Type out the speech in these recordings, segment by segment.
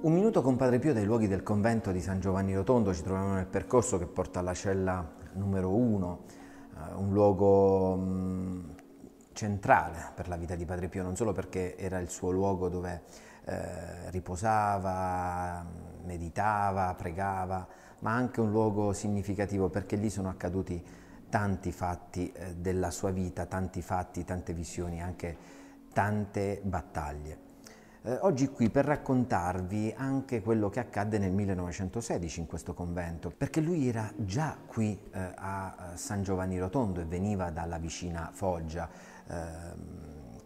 Un minuto con Padre Pio dai luoghi del convento di San Giovanni Rotondo, ci troviamo nel percorso che porta alla cella numero 1, eh, un luogo mh, mm, centrale per la vita di Padre Pio, non solo perché era il suo luogo dove eh, riposava, meditava, pregava, ma anche un luogo significativo perché lì sono accaduti tanti fatti eh, della sua vita, tanti fatti, tante visioni, anche tante battaglie. Eh, oggi qui per raccontarvi anche quello che accadde nel 1916 in questo convento, perché lui era già qui eh, a eh, San Giovanni Rotondo e veniva dalla vicina Foggia. Eh,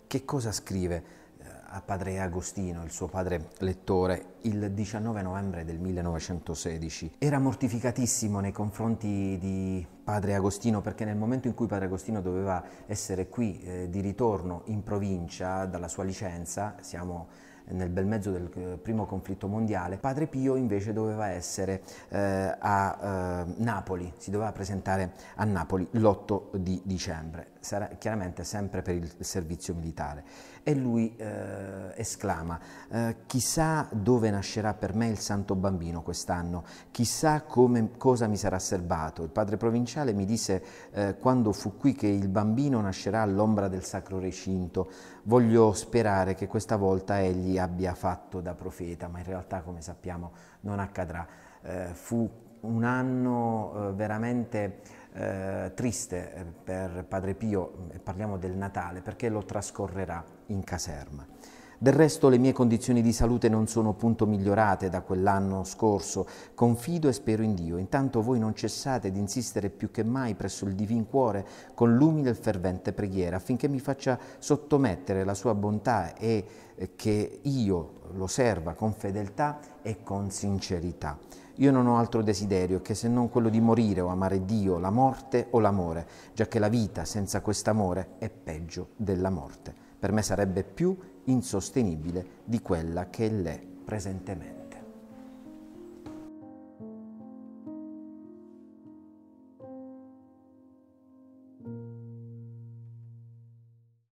che cosa scrive? Eh, a padre Agostino, il suo padre lettore, il 19 novembre del 1916. Era mortificatissimo nei confronti di padre Agostino perché nel momento in cui padre Agostino doveva essere qui eh, di ritorno in provincia dalla sua licenza, siamo nel bel mezzo del eh, primo conflitto mondiale, Padre Pio invece doveva essere eh, a eh, Napoli, si doveva presentare a Napoli l'8 di dicembre, Sarà chiaramente sempre per il servizio militare. E lui eh, esclama, eh, chissà dove nascerà per me il santo bambino quest'anno, chissà come, cosa mi sarà serbato. Il padre provinciale mi disse eh, quando fu qui che il bambino nascerà all'ombra del sacro recinto, voglio sperare che questa volta egli Isaia abbia fatto da profeta, ma in realtà come sappiamo non accadrà. Eh, fu un anno eh, veramente eh, triste eh, per Padre Pio, parliamo del Natale, perché lo trascorrerà in caserma. Del resto le mie condizioni di salute non sono punto migliorate da quell'anno scorso. Confido e spero in Dio. Intanto voi non cessate di insistere più che mai presso il Divin Cuore con l'umile e fervente preghiera affinché mi faccia sottomettere la sua bontà e eh, che io lo serva con fedeltà e con sincerità. Io non ho altro desiderio che se non quello di morire o amare Dio, la morte o l'amore, già che la vita senza quest'amore è peggio della morte per me sarebbe più insostenibile di quella che l'è presentemente.